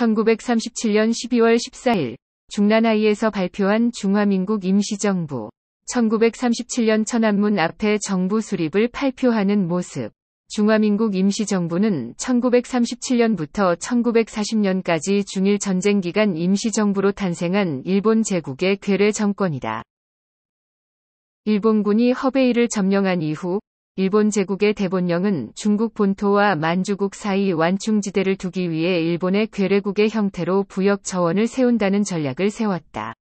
1937년 12월 14일 중란하이에서 발표한 중화민국 임시정부 1937년 천안문 앞에 정부 수립을 발표하는 모습 중화민국 임시정부는 1937년부터 1940년까지 중일 전쟁 기간 임시정부로 탄생한 일본 제국의 괴뢰 정권이다. 일본군이 허베이를 점령한 이후 일본 제국의 대본령은 중국 본토와 만주국 사이 완충지대를 두기 위해 일본의 괴뢰국의 형태로 부역 저원을 세운다는 전략을 세웠다.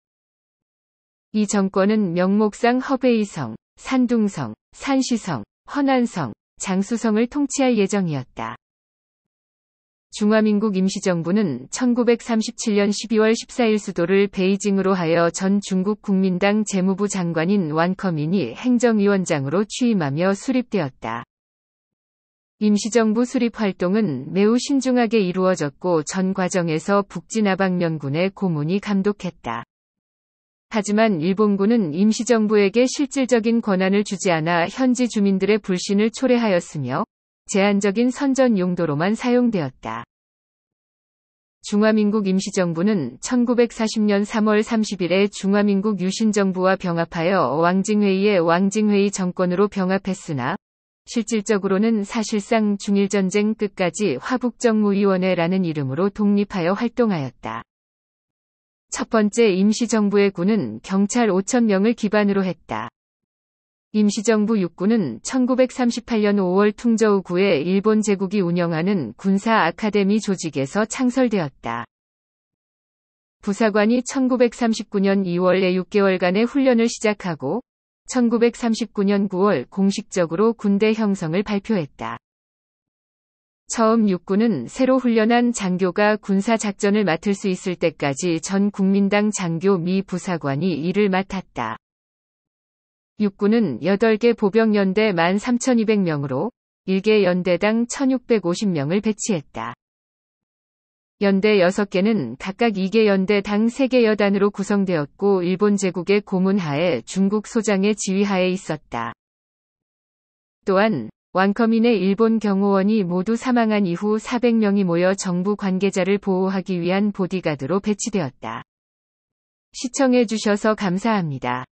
이 정권은 명목상 허베이성, 산둥성, 산시성, 허난성, 장수성을 통치할 예정이었다. 중화민국 임시정부는 1937년 12월 14일 수도를 베이징으로 하여 전 중국 국민당 재무부 장관인 완커민이 행정위원장으로 취임하며 수립되었다. 임시정부 수립 활동은 매우 신중하게 이루어졌고 전 과정에서 북진아방면군의 고문이 감독했다. 하지만 일본군은 임시정부에게 실질적인 권한을 주지 않아 현지 주민들의 불신을 초래하였으며 제한적인 선전 용도로만 사용되었다. 중화민국 임시정부는 1940년 3월 30일에 중화민국 유신정부와 병합하여 왕징회의의 왕징회의 정권으로 병합했으나 실질적으로는 사실상 중일전쟁 끝까지 화북정무위원회라는 이름으로 독립하여 활동하였다. 첫 번째 임시정부의 군은 경찰 5천명을 기반으로 했다. 임시정부 육군은 1938년 5월 퉁저우구에 일본 제국이 운영하는 군사 아카데미 조직에서 창설되었다. 부사관이 1939년 2월에 6개월간의 훈련을 시작하고 1939년 9월 공식적으로 군대 형성을 발표했다. 처음 육군은 새로 훈련한 장교가 군사 작전을 맡을 수 있을 때까지 전 국민당 장교 미 부사관이 이를 맡았다. 육군은 8개 보병연대 13,200명으로 1개 연대당 1,650명을 배치했다. 연대 6개는 각각 2개 연대당 3개 여단으로 구성되었고 일본 제국의 고문하에 중국 소장의 지휘하에 있었다. 또한 왕커민의 일본 경호원이 모두 사망한 이후 400명이 모여 정부 관계자를 보호하기 위한 보디가드로 배치되었다. 시청해주셔서 감사합니다.